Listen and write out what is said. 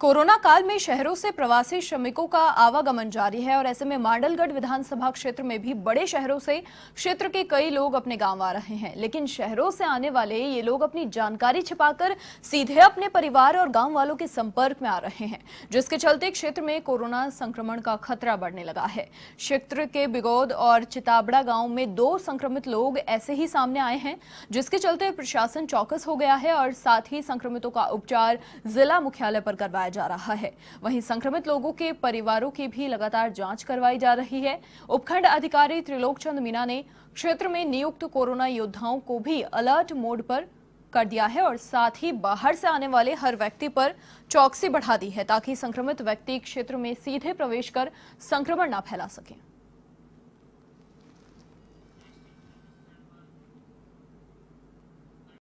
corona काल में शहरों से प्रवासी श्रमिकों का आवागमन जारी है और ऐसे में मांडलगढ़ विधानसभा क्षेत्र में भी बड़े शहरों से क्षेत्र के कई लोग अपने गांव आ रहे हैं लेकिन शहरों से आने वाले ये लोग अपनी जानकारी छिपाकर सीधे अपने परिवार और गांव वालों के संपर्क में आ रहे हैं जिसके चलते क्षेत्र में कोरोना संक्रमण का खतरा बढ़ने लगा है क्षेत्र के बिगोद और चिताबड़ा गाँव में दो संक्रमित लोग ऐसे ही सामने आए हैं जिसके चलते प्रशासन चौकस हो गया है और साथ ही संक्रमितों का उपचार जिला मुख्यालय पर करवाया जा रहा है वहीं संक्रमित लोगों के परिवारों की भी लगातार जांच करवाई जा रही है उपखंड अधिकारी त्रिलोक चंद मीना ने क्षेत्र में नियुक्त कोरोना योद्धाओं को भी अलर्ट मोड पर कर दिया है और साथ ही बाहर से आने वाले हर व्यक्ति पर चौकसी बढ़ा दी है ताकि संक्रमित व्यक्ति क्षेत्र में सीधे प्रवेश कर संक्रमण न फैला सकें